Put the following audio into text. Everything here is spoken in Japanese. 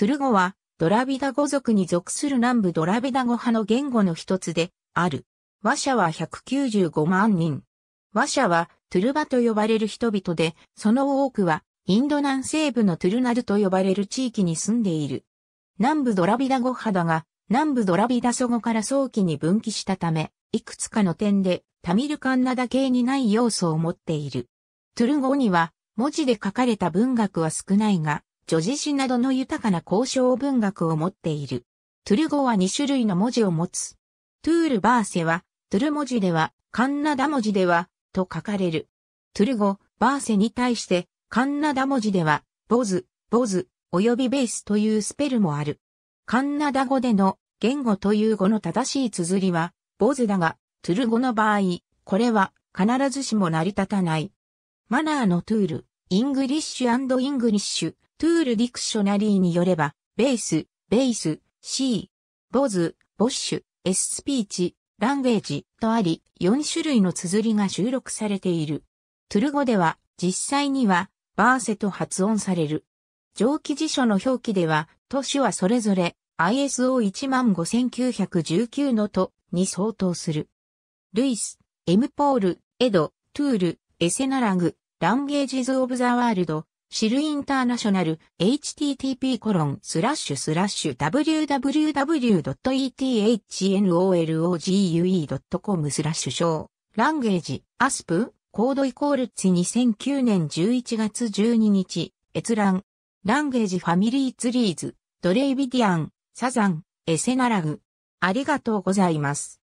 トゥル語はドラビダ語族に属する南部ドラビダ語派の言語の一つである。和者は195万人。和者はトゥルバと呼ばれる人々で、その多くはインド南西部のトゥルナルと呼ばれる地域に住んでいる。南部ドラビダ語派だが、南部ドラビダ祖語から早期に分岐したため、いくつかの点でタミルカンナダ系にない要素を持っている。トゥル語には文字で書かれた文学は少ないが、叙事詩などの豊かな交渉文学を持っている。トゥル語は2種類の文字を持つ。トゥールバーセは、トゥル文字では、カンナダ文字では、と書かれる。トゥル語、バーセに対して、カンナダ文字では、ボズ、ボズ、及びベースというスペルもある。カンナダ語での言語という語の正しい綴りは、ボズだが、トゥル語の場合、これは必ずしも成り立たない。マナーのトゥール。イングリッシュイングリッシュ、トゥールディクショナリーによれば、ベース、ベース、シー、ボズ、ボッシュ、エスピーチ、ランゲージとあり、4種類の綴りが収録されている。トゥル語では、実際には、バーセと発音される。上記辞書の表記では、都市はそれぞれ、ISO15919 のとに相当する。ルイス、エムポール、エド、トゥール、エセナラグ、ランゲージズ・オブ・ザ・ワールド、シル・インターナショナル、http コロンスラッシュスラッシュ www.ethnologue.com スラッシュ章、ランゲージ、アスプ、コードイコールツ2009年11月12日、閲覧、ランゲージファミリーツリーズ、ドレイビディアン、サザン、エセナラグ。ありがとうございます。